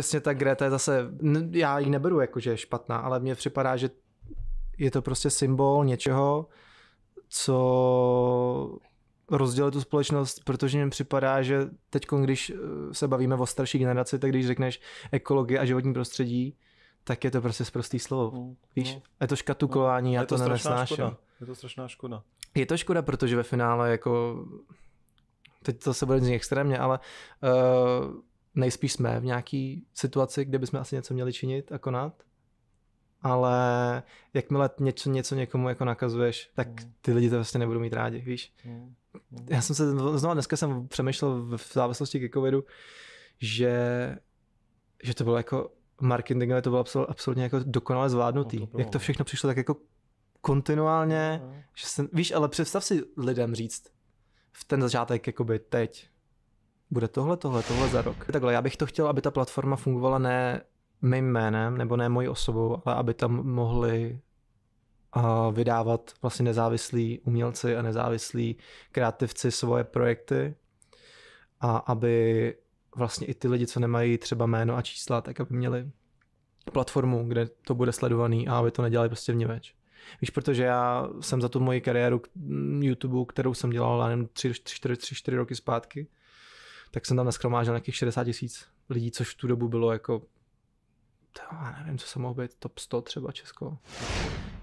přesně tak Greta je zase, já ji neberu jako, že je špatná, ale mně připadá, že je to prostě symbol něčeho, co rozdělit tu společnost, protože mi připadá, že teď, když eh, se bavíme o starší generaci, tak když řekneš ekologie a životní prostředí, tak je to prostě zprostý slovo. Mm, Víš? No. Je to škatukování, no. já je to, to nenesnáším. Je to strašná škoda. Je to škoda, protože ve finále jako teď to se bude znít extrémně, ale uh, nejspíš jsme v nějaké situaci, kde bychom asi něco měli činit a konat, ale jakmile něco, něco někomu jako nakazuješ, tak hmm. ty lidi to vlastně nebudou mít rádi, víš. Hmm. Hmm. Já jsem se, znovu dneska jsem přemýšlel v závislosti ke covidu, že, že to bylo jako marketingově to bylo absol, absolutně jako dokonale zvládnutý. No to Jak to no. všechno přišlo tak jako kontinuálně, no, no. že jsem, víš, ale představ si lidem říct v ten začátek jakoby teď, bude tohle, tohle, tohle za rok. Takhle, já bych to chtěl, aby ta platforma fungovala ne mým jménem nebo ne mojí osobou, ale aby tam mohli a vydávat vlastně nezávislí umělci a nezávislí kreativci svoje projekty a aby vlastně i ty lidi, co nemají třeba jméno a čísla, tak aby měli platformu, kde to bude sledovaný a aby to nedělali prostě več. Víš, protože já jsem za tu moji kariéru YouTube, kterou jsem dělal, já nevím, 3-4 roky zpátky, tak jsem tam naskromážil nějakých 60 tisíc lidí, což v tu dobu bylo jako, já nevím, co se mohlo být, top 100 třeba Česko.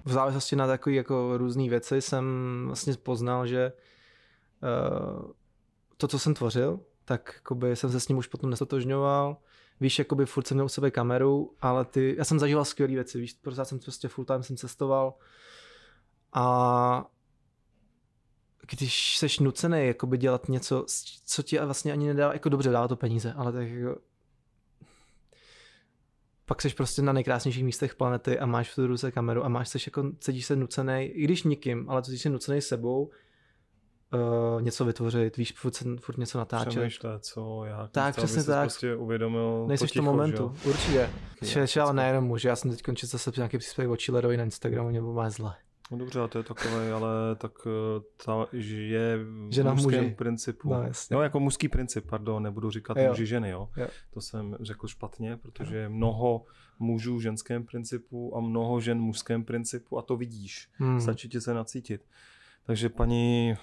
V závislosti na takové jako různé věci jsem vlastně poznal, že uh, to, co jsem tvořil, tak jakoby jsem se s ním už potom nesotožňoval. Víš, jakoby furt jsem měl u sebe kameru, ale ty, já jsem zažíval skvělé věci, víš, protože jsem prostě full time jsem cestoval a když seš nucený jakoby dělat něco, co ti vlastně ani nedá, jako dobře dá to peníze, ale tak jako pak seš prostě na nejkrásnějších místech planety a máš v ruce kameru a máš seš jako, cítíš se nucený, i když nikým, ale cítíš se nucený sebou uh, něco vytvořit, víš, furt, furt něco natáčet. Přemýšlet, co, jak. Tak, chtěl, přesně tak. Prostě uvědomil Nejsi v tom momentu, že? určitě. Če, ale nejenom muž. já jsem teď končil zase nějaký příspěvek o Chillerovi na Instagramu, nebo má zle. No dobře, a to je takové, ale tak eh, ta, je v Žena mužském muži. principu. No, jasně. no, jako mužský princip, pardon, nebudu říkat jo. muži ženy, jo. jo. To jsem řekl špatně, protože je mnoho mužů v ženském principu a mnoho žen v mužském principu a to vidíš. Hmm. Stačí ti se nacítit. Takže paní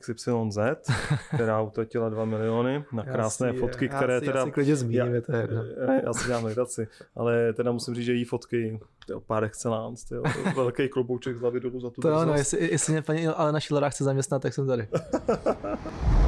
XYZ, která utratila 2 miliony na krásné si, fotky, já které si, teda... Já si klidně zmíním, je to jedno. Já já si dělám legraci, ale teda musím říct, že její fotky o pár excellence, jo, velký klobouček z hlavy dolů za tu To ano, jestli, jestli mě paní Alena Šilera chce zaměstnat, tak jsem tady.